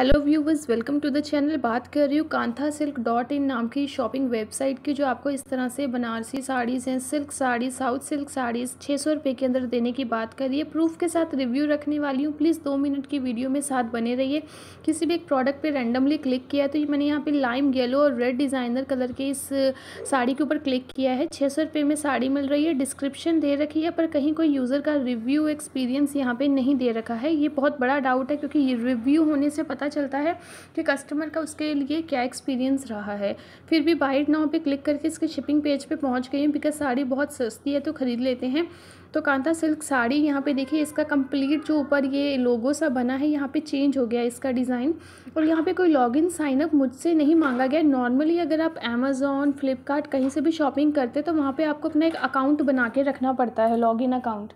hello viewers welcome to the channel बात कर रही हूँ कांथा सिल्क डॉट इन नाम की शॉपिंग वेबसाइट की जो आपको इस तरह से बनारसी साड़ीज़ हैं silk sari south silk saris छः सौ रुपये के अंदर देने की बात कर रही है प्रूफ के साथ रिव्यू रखने वाली हूँ प्लीज़ दो मिनट की वीडियो में साथ बने रहिए किसी भी एक प्रोडक्ट पर रैंडमली क्लिक किया तो मैंने यहाँ पर लाइम येलो और रेड डिज़ाइनर कलर के इस साड़ी के ऊपर क्लिक किया है छः सौ में साड़ी मिल रही है डिस्क्रिप्शन दे रखी है पर कहीं कोई यूज़र का रिव्यू एक्सपीरियंस यहाँ पर नहीं दे रखा है ये बहुत बड़ा डाउट है क्योंकि रिव्यू होने से पता पता चलता है कि कस्टमर का उसके लिए क्या एक्सपीरियंस रहा है फिर भी बाइट नाउ पे क्लिक करके इसके शिपिंग पेज पे पहुंच गई हूँ बिकॉज साड़ी बहुत सस्ती है तो ख़रीद लेते हैं तो कांता सिल्क साड़ी यहाँ पे देखिए इसका कंप्लीट जो ऊपर ये लोगो सा बना है यहाँ पे चेंज हो गया इसका डिज़ाइन और यहाँ पे कोई लॉगिन इन साइनअप मुझसे नहीं मांगा गया नॉर्मली अगर आप अमेज़ोन फ्लिपकार्ट कहीं से भी शॉपिंग करते तो वहाँ पे आपको अपना एक अकाउंट बना के रखना पड़ता है लॉगिन अकाउंट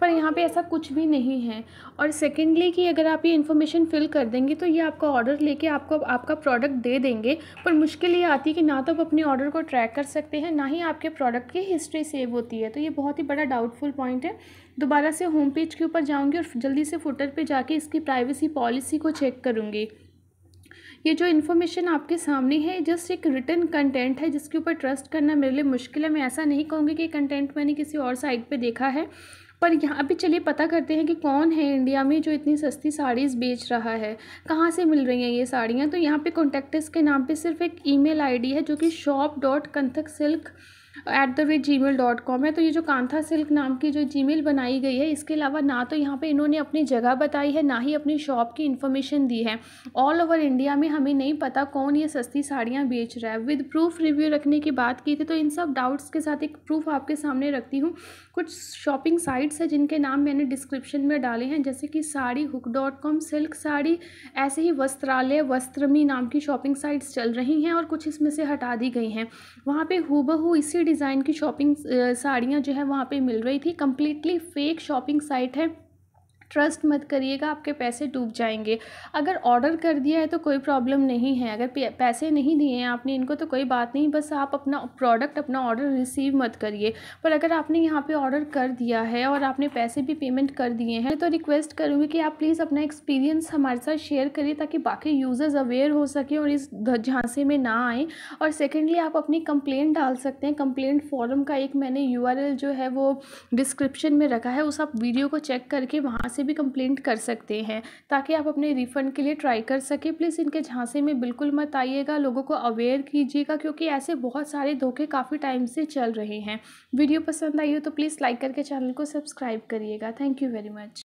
पर यहाँ पे ऐसा कुछ भी नहीं है और सेकेंडली कि अगर आप ये इन्फॉर्मेशन फिल कर देंगे तो ये आपका ऑर्डर लेके आपको आपका प्रोडक्ट दे देंगे पर मुश्किल ये आती है कि ना तो आप अपने ऑर्डर को ट्रैक कर सकते हैं ना ही आपके प्रोडक्ट की हिस्ट्री सेव होती है तो ये बहुत ही बड़ा डाउटफुल पॉइंट है दोबारा से होम पेज के ऊपर जाऊँगी और जल्दी से फुटर पर जाके इसकी प्राइवेसी पॉलिसी को चेक करूँगी ये जो इन्फॉर्मेशन आपके सामने है जस्ट एक रिटर्न कंटेंट है जिसके ऊपर ट्रस्ट करना मेरे लिए मुश्किल है मैं ऐसा नहीं कहूँगी कि कंटेंट मैंने किसी और साइट पे देखा है पर यहाँ पे चलिए पता करते हैं कि कौन है इंडिया में जो इतनी सस्ती साड़ीज़ बेच रहा है कहाँ से मिल रही हैं ये साड़ियाँ तो यहाँ पे कॉन्टेक्टर्स के नाम पे सिर्फ एक ईमेल आईडी है जो कि शॉप डॉट कंथक silk at the rate gmail dot com है तो ये जो कांथा सिल्क नाम की जो जी मेल बनाई गई है इसके अलावा ना तो यहाँ पे इन्होंने अपनी जगह बताई है ना ही अपनी शॉप की इन्फॉर्मेशन दी है ऑल ओवर इंडिया में हमें नहीं पता कौन ये सस्ती साड़ियाँ बेच रहा है विद प्रूफ रिव्यू रखने की बात की थी तो इन सब डाउट्स के साथ एक प्रूफ आपके सामने रखती हूँ कुछ शॉपिंग साइट्स हैं जिनके नाम मैंने डिस्क्रिप्शन में डाले हैं जैसे कि sari hook dot com silk sari ऐसे ही वस्त्रालय वस्त्रमी नाम की शॉपिंग साइट्स चल रही हैं और कुछ इसमें से हटा दी गई हैं वहाँ पर हु इसी डिज़ाइन की शॉपिंग साड़ियाँ जो है वहाँ पर मिल रही थी कम्प्लीटली फेक शॉपिंग साइट है ट्रस्ट मत करिएगा आपके पैसे डूब जाएंगे अगर ऑर्डर कर दिया है तो कोई प्रॉब्लम नहीं है अगर पैसे नहीं दिए हैं आपने इनको तो कोई बात नहीं बस आप अपना प्रोडक्ट अपना ऑर्डर रिसीव मत करिए पर अगर आपने यहाँ पे ऑर्डर कर दिया है और आपने पैसे भी पेमेंट कर दिए हैं तो रिक्वेस्ट करूँगी कि आप प्लीज़ अपना एक्सपीरियंस हमारे साथ शेयर करिए ताकि बाकी यूज़र्स अवेयर हो सके और इस झांसे में ना आएँ और सेकेंडली आप अपनी कंप्लेंट डाल सकते हैं कंप्लेन फॉरम का एक मैंने यू जो है वो डिस्क्रिप्शन में रखा है उस आप वीडियो को चेक करके वहाँ से से भी कंप्लेंट कर सकते हैं ताकि आप अपने रिफ़ंड के लिए ट्राई कर सकें प्लीज़ इनके झांसे में बिल्कुल मत आइएगा लोगों को अवेयर कीजिएगा क्योंकि ऐसे बहुत सारे धोखे काफ़ी टाइम से चल रहे हैं वीडियो पसंद आई हो तो प्लीज़ लाइक करके चैनल को सब्सक्राइब करिएगा थैंक यू वेरी मच